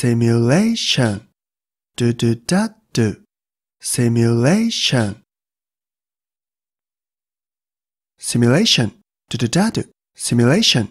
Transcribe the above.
simulation do do da do simulation simulation do do da do simulation